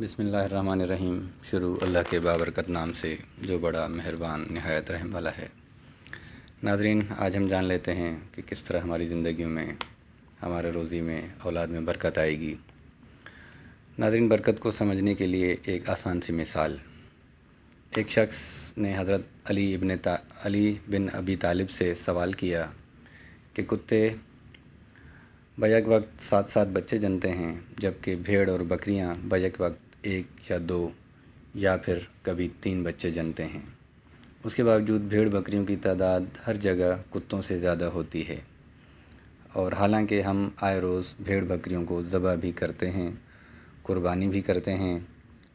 बसमीम शुरू अल्लाह के बाबरकत नाम से जो बड़ा मेहरबान नहायत रहम वाला है नाजरीन आज हम जान लेते हैं कि किस तरह हमारी ज़िंदगी में हमारे रोज़ी में औलाद में बरकत आएगी नाजरीन बरकत को समझने के लिए एक आसान सी मिसाल एक शख्स ने हज़रत अली इबन अली बिन अबी तालिब से सवाल किया कि कुत्ते बजक वक्त सात सात बच्चे जनते हैं जबकि भेड़ और बकरियां बजक वक्त एक या दो या फिर कभी तीन बच्चे जनते हैं उसके बावजूद भेड़ बकरियों की तादाद हर जगह कुत्तों से ज़्यादा होती है और हालांकि हम आए रोज़ भेड़ बकरियों को ज़बह भी करते हैं कुर्बानी भी करते हैं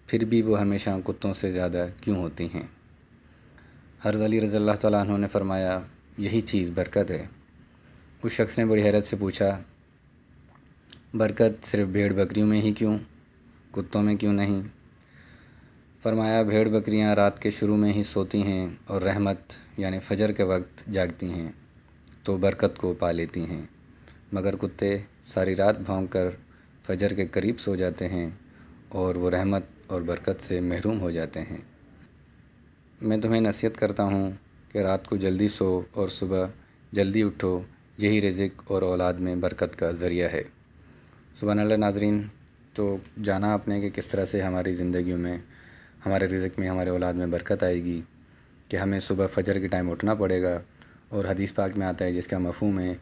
फिर भी वो हमेशा कुत्तों से ज़्यादा क्यों होती हैं हर अली रज़ी अल्लाह ने फरमाया यही चीज़ बरकत है उस शख्स ने बड़ी हैरत से पूछा बरकत सिर्फ भेड़ बकरियों में ही क्यों कुत्तों में क्यों नहीं फरमाया भेड़ बकरियां रात के शुरू में ही सोती हैं और रहमत यानि फजर के वक्त जागती हैं तो बरकत को पा लेती हैं मगर कुत्ते सारी रात भोंग कर फजर के करीब सो जाते हैं और वो रहमत और बरकत से महरूम हो जाते हैं मैं तुम्हें नसीहत करता हूँ कि रात को जल्दी सो और सुबह जल्दी उठो यही रिज़िक और औलाद में बरकत का ज़रिया है सुबह नाजरीन तो जाना आपने कि किस तरह से हमारी ज़िंदगी में हमारे रिज़क में हमारे औलाद में बरकत आएगी कि हमें सुबह फजर के टाइम उठना पड़ेगा और हदीस पाक में आता है जिसका मफहम है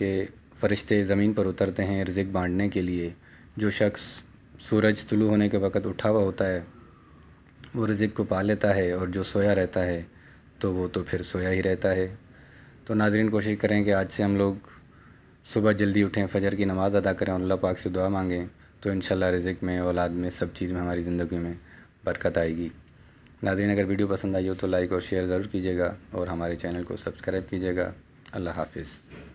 कि फ़रिश्ते ज़मीन पर उतरते हैं रिज़क बांटने के लिए जो शख्स सूरज तुलू होने के वक़्त उठा हुआ होता है वो रिज़क को पा लेता है और जो सोया रहता है तो वो तो फिर सोया ही रहता है तो नाजरीन कोशिश करें कि आज से हम लोग सुबह जल्दी उठें फजर की नमाज़ अदा करें और अल्लाह पाक से दुआ मांगें तो इन रिज़िक में औलाद में सब चीज़ में हमारी ज़िंदगी में बरकत आएगी नाजरीन अगर वीडियो पसंद आई हो तो लाइक और शेयर ज़रूर कीजिएगा और हमारे चैनल को सब्सक्राइब कीजिएगा अल्लाह हाफिज़